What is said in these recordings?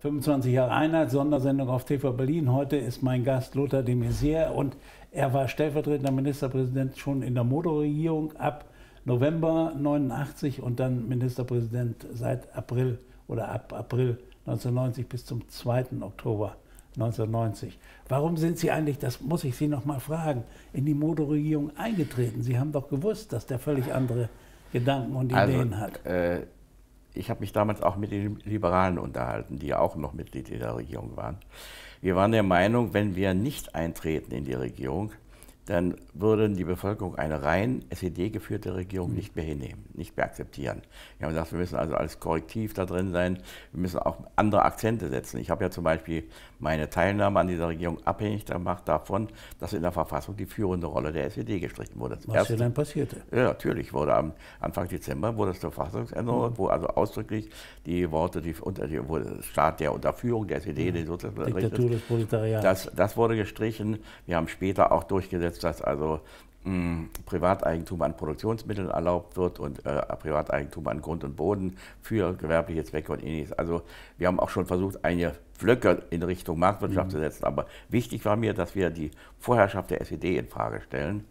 25 Jahre Einheit, Sondersendung auf TV Berlin. Heute ist mein Gast Lothar de Maizière und er war stellvertretender Ministerpräsident schon in der modo ab November 89 und dann Ministerpräsident seit April oder ab April 1990 bis zum 2. Oktober 1990. Warum sind Sie eigentlich, das muss ich Sie noch mal fragen, in die modo eingetreten? Sie haben doch gewusst, dass der völlig andere Gedanken und also, Ideen also, hat. Äh ich habe mich damals auch mit den Liberalen unterhalten, die ja auch noch Mitglied in der Regierung waren. Wir waren der Meinung, wenn wir nicht eintreten in die Regierung, dann würden die Bevölkerung eine rein SED-geführte Regierung nicht mehr hinnehmen, nicht mehr akzeptieren. Wir haben gesagt, wir müssen also als Korrektiv da drin sein, wir müssen auch andere Akzente setzen. Ich habe ja zum Beispiel meine Teilnahme an dieser Regierung abhängig gemacht davon, dass in der Verfassung die führende Rolle der SED gestrichen wurde. Das Was erste, dann passierte? Ja, natürlich wurde am Anfang Dezember wurde es zur Verfassungsänderung, mhm. wo also ausdrücklich die Worte, die unter die, Staat der Unterführung der SED, mhm. die Sozialisten, das, das wurde gestrichen. Wir haben später auch durchgesetzt, jetzt, dass also hm, Privateigentum an Produktionsmitteln erlaubt wird und äh, Privateigentum an Grund und Boden für gewerbliche Zwecke und ähnliches. Also wir haben auch schon versucht, einige Flöcke in Richtung Marktwirtschaft mhm. zu setzen. Aber wichtig war mir, dass wir die Vorherrschaft der SED in Frage stellen.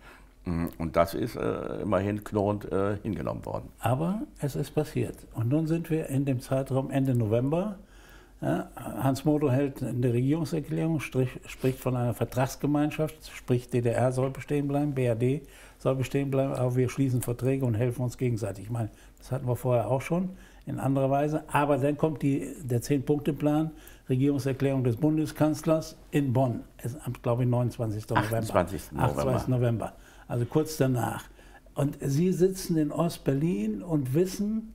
Hm, und das ist äh, immerhin knurrend äh, hingenommen worden. Aber es ist passiert. Und nun sind wir in dem Zeitraum Ende November Hans Moderheld in der Regierungserklärung strich, spricht von einer Vertragsgemeinschaft, spricht DDR soll bestehen bleiben, BRD soll bestehen bleiben, aber wir schließen Verträge und helfen uns gegenseitig. Ich meine, das hatten wir vorher auch schon in anderer Weise. Aber dann kommt die, der Zehn-Punkte-Plan, Regierungserklärung des Bundeskanzlers in Bonn, es, am, glaube ich, 29. 28. November. 28. November. Also kurz danach. Und Sie sitzen in Ostberlin und wissen,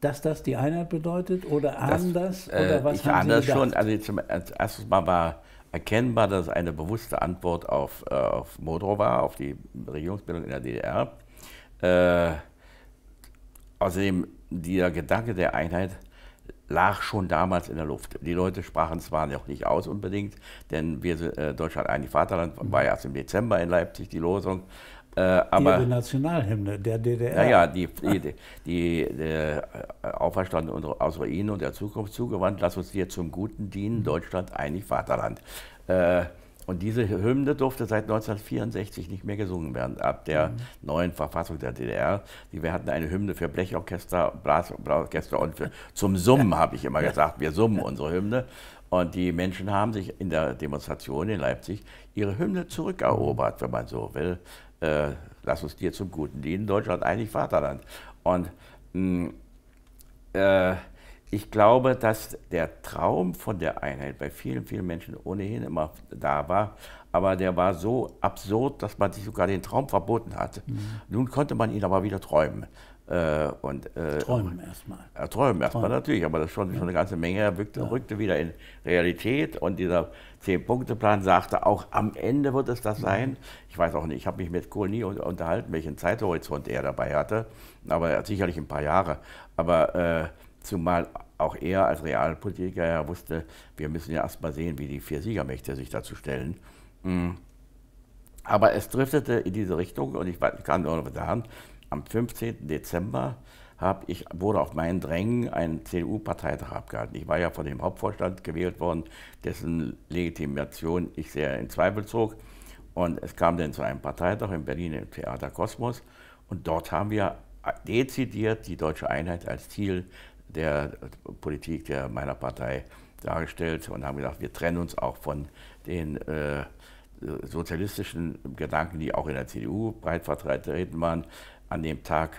dass das die Einheit bedeutet oder ahnen das? das äh, oder was ich ahne das gedacht? schon. Also zum, als erstes Mal war erkennbar, dass es eine bewusste Antwort auf, äh, auf Modrow war, auf die Regierungsbildung in der DDR. Äh, außerdem, der Gedanke der Einheit lag schon damals in der Luft. Die Leute sprachen zwar noch nicht aus unbedingt, denn wir, äh, Deutschland eigentlich Vaterland, war ja mhm. erst im Dezember in Leipzig die Losung, äh, aber, die Nationalhymne der DDR. Naja, die, die, die, die, die äh, Auferstanden aus Ruinen und der Zukunft zugewandt, lass uns dir zum Guten dienen, mhm. Deutschland, einig Vaterland. Äh, und diese Hymne durfte seit 1964 nicht mehr gesungen werden, ab der mhm. neuen Verfassung der DDR. Wir hatten eine Hymne für Blechorchester, Blasorchester und für, zum Summen, habe ich immer gesagt. Wir summen unsere Hymne. Und die Menschen haben sich in der Demonstration in Leipzig ihre Hymne zurückerobert, wenn man so will äh, lass uns dir zum Guten dienen, Deutschland eigentlich Vaterland. Und mh, mm, äh, ich glaube, dass der Traum von der Einheit bei vielen, vielen Menschen ohnehin immer da war, aber der war so absurd, dass man sich sogar den Traum verboten hatte. Mhm. Nun konnte man ihn aber wieder träumen. Äh, und, äh, träumen erstmal. Äh, träumen erstmal natürlich, aber das schon, schon eine ganze Menge rückte, ja. rückte wieder in Realität und dieser Zehn-Punkte-Plan sagte auch, am Ende wird es das mhm. sein. Mhm. Ich weiß auch nicht, ich habe mich mit Kohl nie unterhalten, welchen Zeithorizont er dabei hatte, aber sicherlich ein paar Jahre. Aber äh, zumal auch er als Realpolitiker ja wusste, wir müssen ja erstmal sehen, wie die vier Siegermächte sich dazu stellen. Mhm. Aber es driftete in diese Richtung und ich kann nur noch sagen, am 15. Dezember ich, wurde auf meinen Drängen ein CDU-Parteitag abgehalten. Ich war ja von dem Hauptvorstand gewählt worden, dessen Legitimation ich sehr in Zweifel zog. Und es kam dann zu einem Parteitag in Berlin im Theater Kosmos. Und dort haben wir dezidiert die deutsche Einheit als Ziel der Politik der meiner Partei dargestellt und haben gesagt, wir trennen uns auch von den äh, sozialistischen Gedanken, die auch in der CDU breit vertreten waren an dem Tag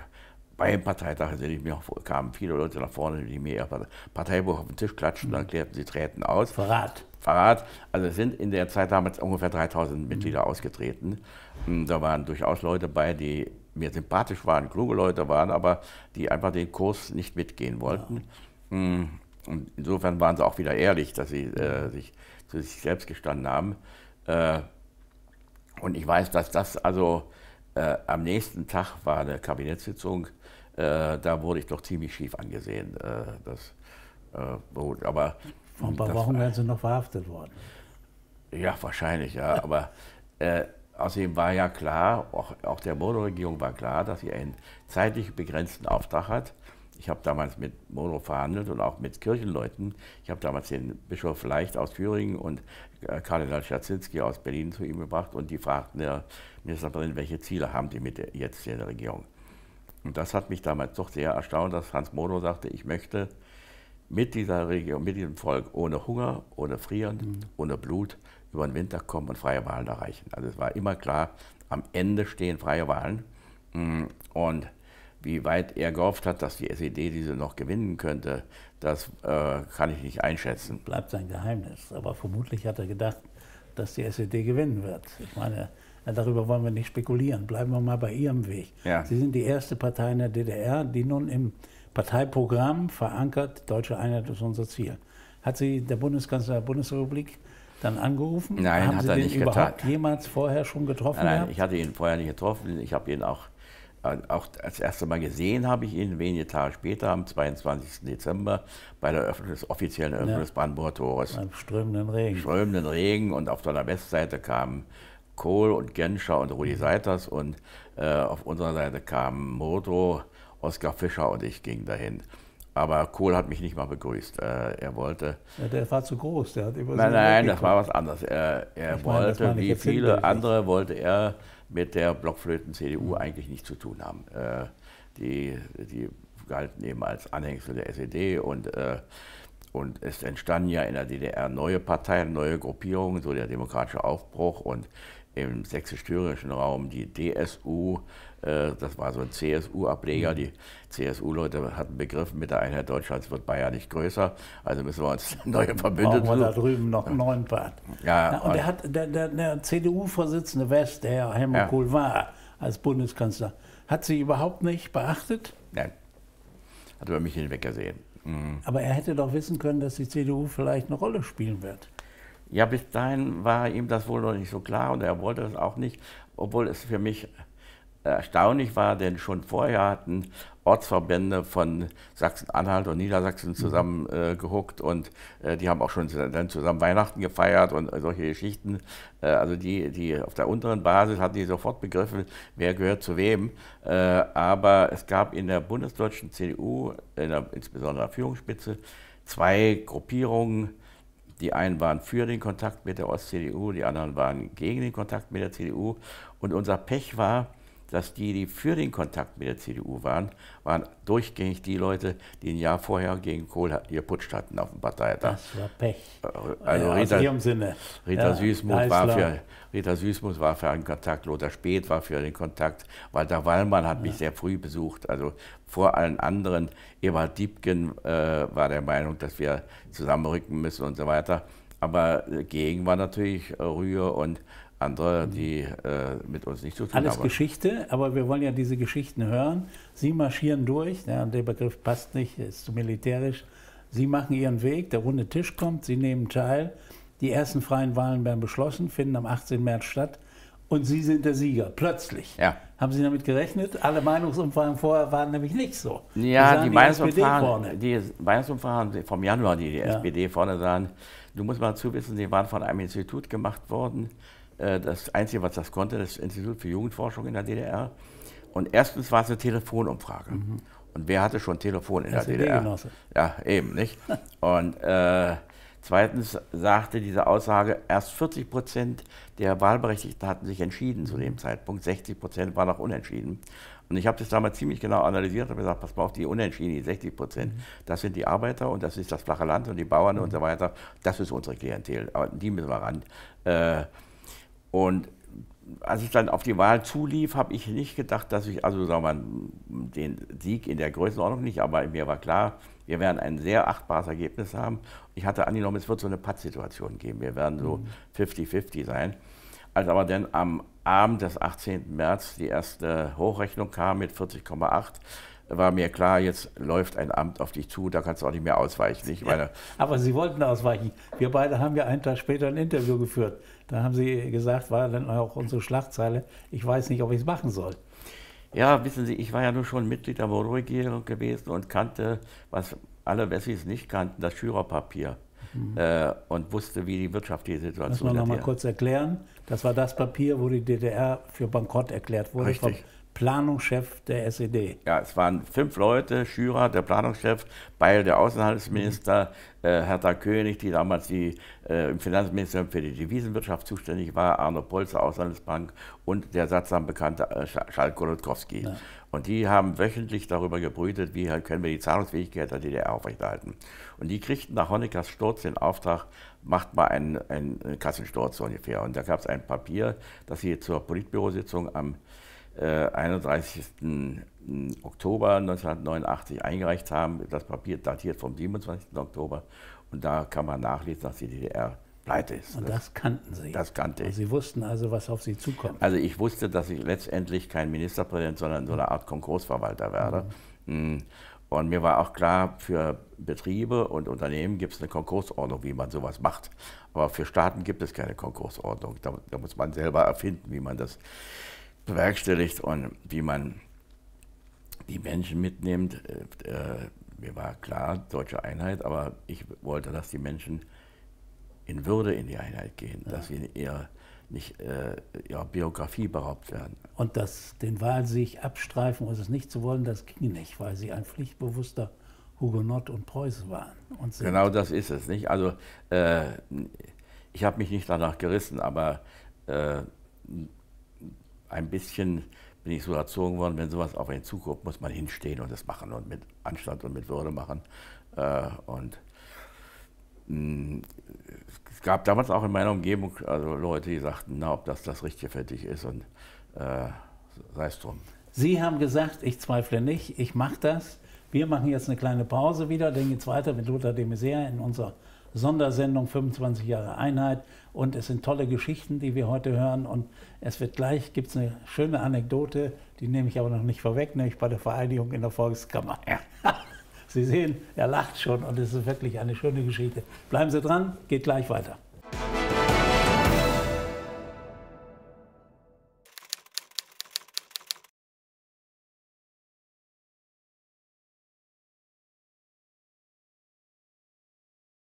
beim Parteitag, also ich mir, kamen viele Leute nach vorne, die mir ihr Parteibuch auf den Tisch klatschen mhm. dann erklärten, sie treten aus. Verrat. Verrat. Also sind in der Zeit damals ungefähr 3000 Mitglieder ausgetreten. Und mhm, da waren durchaus Leute bei, die mir sympathisch waren, kluge Leute waren, aber die einfach den Kurs nicht mitgehen wollten. Ja. Mhm, und insofern waren sie auch wieder ehrlich, dass sie äh, sich zu sich selbst gestanden haben. Äh, und ich weiß, dass das also äh, am nächsten Tag war eine Kabinettssitzung, äh, da wurde ich doch ziemlich schief angesehen. Äh, das, äh, gut, aber, Vor ein paar Wochen wären Sie noch verhaftet worden. Ja, wahrscheinlich, ja. aber äh, außerdem war ja klar, auch, auch der Modo-Regierung war klar, dass sie einen zeitlich begrenzten Auftrag hat ich habe damals mit Mono verhandelt und auch mit Kirchenleuten. Ich habe damals den Bischof Leicht aus Thüringen und äh, Kardinal Schatzynski aus Berlin zu ihm gebracht und die fragten der Ministerin, welche Ziele haben die mit jetzt in der Regierung? Und das hat mich damals doch sehr erstaunt, dass Hans Mono sagte, ich möchte mit dieser Regierung, mit diesem Volk ohne Hunger, ohne Frieren, mhm. ohne Blut über den Winter kommen und freie Wahlen erreichen. Also es war immer klar, am Ende stehen freie Wahlen. Mm, und wie weit er gehofft hat, dass die SED diese noch gewinnen könnte, das äh, kann ich nicht einschätzen. Bleibt sein Geheimnis. Aber vermutlich hat er gedacht, dass die SED gewinnen wird. Ich meine, äh, darüber wollen wir nicht spekulieren. Bleiben wir mal bei Ihrem Weg. Ja. Sie sind die erste Partei in der DDR, die nun im Parteiprogramm verankert, deutsche Einheit ist unser Ziel. Hat Sie der Bundeskanzler der Bundesrepublik dann angerufen? Nein, haben hat Sie er den nicht überhaupt getan. jemals vorher schon getroffen? Nein, nein ich hatte ihn vorher nicht getroffen. Ich habe ihn auch auch das erste Mal gesehen habe ich ihn wenige Tage später, am 22. Dezember, bei der Öffnung des, offiziellen Öffnung ja. des Brandenburger Tores. Beim strömenden Regen. Strömenden Regen und auf der Westseite kamen Kohl und Genscher und Rudi mhm. Seiters und äh, auf unserer Seite kamen Moto, Oskar Fischer und ich gingen dahin. Aber Kohl hat mich nicht mal begrüßt. Äh, er wollte. Ja, der war zu groß, der hat über Nein, nein, das war was anderes. Er, er wollte, meine, wie viele andere, wollte er mit der Blockflöten-CDU mhm. eigentlich nichts zu tun haben. Äh, die, die galten eben als Anhängsel der SED und, äh, und es entstanden ja in der DDR neue Parteien, neue Gruppierungen, so der demokratische Aufbruch und im sächsisch-thüringischen Raum die DSU, äh, das war so ein CSU-Ableger. Mhm. Die CSU-Leute hatten begriffen, mit der Einheit Deutschlands wird Bayern nicht größer, also müssen wir uns neue Verbündete Brauchen wir da drüben noch einen neuen Part. Ja, Na, und, und der, der, der, der CDU-Vorsitzende West, der Herr Helmut ja. Kohl war als Bundeskanzler, hat sie überhaupt nicht beachtet? Nein, hat über mich hinweggesehen. Mhm. Aber er hätte doch wissen können, dass die CDU vielleicht eine Rolle spielen wird. Ja, bis dahin war ihm das wohl noch nicht so klar und er wollte es auch nicht, obwohl es für mich erstaunlich war, denn schon vorher hatten Ortsverbände von Sachsen-Anhalt und Niedersachsen mhm. zusammen äh, gehuckt und äh, die haben auch schon dann zusammen Weihnachten gefeiert und äh, solche Geschichten. Äh, also die, die auf der unteren Basis hatten die sofort begriffen, wer gehört zu wem. Äh, aber es gab in der bundesdeutschen CDU, in der, insbesondere der Führungsspitze, zwei Gruppierungen, die einen waren für den Kontakt mit der Ost-CDU, die anderen waren gegen den Kontakt mit der CDU. Und unser Pech war, dass die, die für den Kontakt mit der CDU waren, waren durchgängig die Leute, die ein Jahr vorher gegen Kohl geputscht hatten auf dem Parteitag. Das war Pech. Äh, also ja, Rita, ihrem Sinne. Rita, ja, Süßmuth war für, Rita Süßmuth war für einen Kontakt, Lothar Speth war für den Kontakt, Walter Wallmann hat ja. mich sehr früh besucht, also vor allen anderen. Eberhard Diebken äh, war der Meinung, dass wir zusammenrücken müssen und so weiter. Aber gegen war natürlich äh, Rühr und andere, die äh, mit uns nicht zu tun haben. Alles aber. Geschichte, aber wir wollen ja diese Geschichten hören. Sie marschieren durch, ja, der Begriff passt nicht, ist zu militärisch. Sie machen ihren Weg, der runde Tisch kommt, Sie nehmen teil. Die ersten freien Wahlen werden beschlossen, finden am 18. März statt und Sie sind der Sieger, plötzlich. Ja. Haben Sie damit gerechnet? Alle Meinungsumfragen vorher waren nämlich nicht so. Ja, die, die, Meinungsumfragen, die Meinungsumfragen vom Januar, die die ja. SPD vorne sahen, du musst mal zuwissen, wissen, die waren von einem Institut gemacht worden. Äh, das Einzige, was das konnte, das Institut für Jugendforschung in der DDR. Und erstens war es eine Telefonumfrage. Mhm. Und wer hatte schon Telefon in das der DDR? Ja, eben, nicht? Und äh, Zweitens sagte diese Aussage, erst 40 Prozent der Wahlberechtigten hatten sich entschieden zu dem Zeitpunkt, 60 Prozent waren noch unentschieden. Und ich habe das damals ziemlich genau analysiert und gesagt, pass mal auf, die Unentschieden, die 60 Prozent, das sind die Arbeiter und das ist das flache Land und die Bauern mhm. und so weiter, das ist unsere Klientel, aber die müssen wir ran. Äh, und als ich dann auf die Wahl zulief, habe ich nicht gedacht, dass ich, also sagen wir mal, den Sieg in der Größenordnung nicht, aber mir war klar, wir werden ein sehr achtbares Ergebnis haben. Ich hatte angenommen, es wird so eine Pattsituation geben. Wir werden so 50-50 mhm. sein. Als aber dann am Abend des 18. März die erste Hochrechnung kam mit 40,8, war mir klar, jetzt läuft ein Amt auf dich zu, da kannst du auch nicht mehr ausweichen. Ich meine, ja, aber Sie wollten ausweichen. Wir beide haben ja einen Tag später ein Interview geführt. Da haben Sie gesagt, war dann auch unsere Schlagzeile, ich weiß nicht, ob ich es machen soll. Ja, wissen Sie, ich war ja nur schon Mitglied der modo gewesen und kannte, was alle Wessis nicht kannten, das Schürerpapier. Mhm. Äh, und wusste, wie die wirtschaftliche Situation ist. Muss man noch mal kurz erklären. Das war das Papier, wo die DDR für bankrott erklärt wurde Richtig. vom Planungschef der SED. Ja, es waren fünf Leute, Schürer, der Planungschef, Beil, der Außenhandelsminister, äh, Hertha König, die damals die, äh, im Finanzministerium für die Devisenwirtschaft zuständig war, Arno Polzer, Außenhandelsbank und der sattsam bekannte äh, Schalkolotkowski. Ja. Und die haben wöchentlich darüber gebrütet, wie halt können wir die Zahlungsfähigkeit der DDR aufrechterhalten. Und die kriegten nach Honeckers Sturz den Auftrag, macht mal einen, einen Kassensturz ungefähr. Und da gab es ein Papier, das sie zur Politbürositzung am 31. Äh, Oktober 1989 eingereicht haben. Das Papier datiert vom 27. Oktober und da kann man nachlesen, dass die DDR pleite ist. Und das, das kannten Sie? Das kannte also ich. sie wussten also, was auf Sie zukommt? Also ich wusste, dass ich letztendlich kein Ministerpräsident, sondern so eine Art Konkursverwalter werde. Mhm. Und mir war auch klar, für Betriebe und Unternehmen gibt es eine Konkursordnung, wie man sowas macht. Aber für Staaten gibt es keine Konkursordnung. Da, da muss man selber erfinden, wie man das bewerkstelligt und wie man die Menschen mitnimmt. Äh, äh, mir war klar, deutsche Einheit, aber ich wollte, dass die Menschen in Würde in die Einheit gehen, ja. dass sie eher nicht äh, ihrer Biografie beraubt werden. Und dass den Wahlsieg abstreifen und es nicht zu wollen, das ging nicht, weil sie ein pflichtbewusster Hugenott und Preuß waren. Und genau das ist es, nicht? Also äh, ich habe mich nicht danach gerissen, aber äh, ein bisschen bin ich so erzogen worden, wenn sowas auf einen zukommt, muss man hinstehen und das machen und mit Anstand und mit Würde machen. Äh, und mm, es gab damals auch in meiner Umgebung also Leute, die sagten, na, ob das das Richtige für dich ist und äh, sei es drum. Sie haben gesagt, ich zweifle nicht, ich mache das. Wir machen jetzt eine kleine Pause wieder, dann geht es weiter mit Lothar de Maizière in unserer Sondersendung 25 Jahre Einheit und es sind tolle Geschichten, die wir heute hören und es wird gleich, gibt es eine schöne Anekdote, die nehme ich aber noch nicht vorweg, nämlich bei der Vereinigung in der Volkskammer. Sie sehen, er lacht schon und es ist wirklich eine schöne Geschichte. Bleiben Sie dran, geht gleich weiter.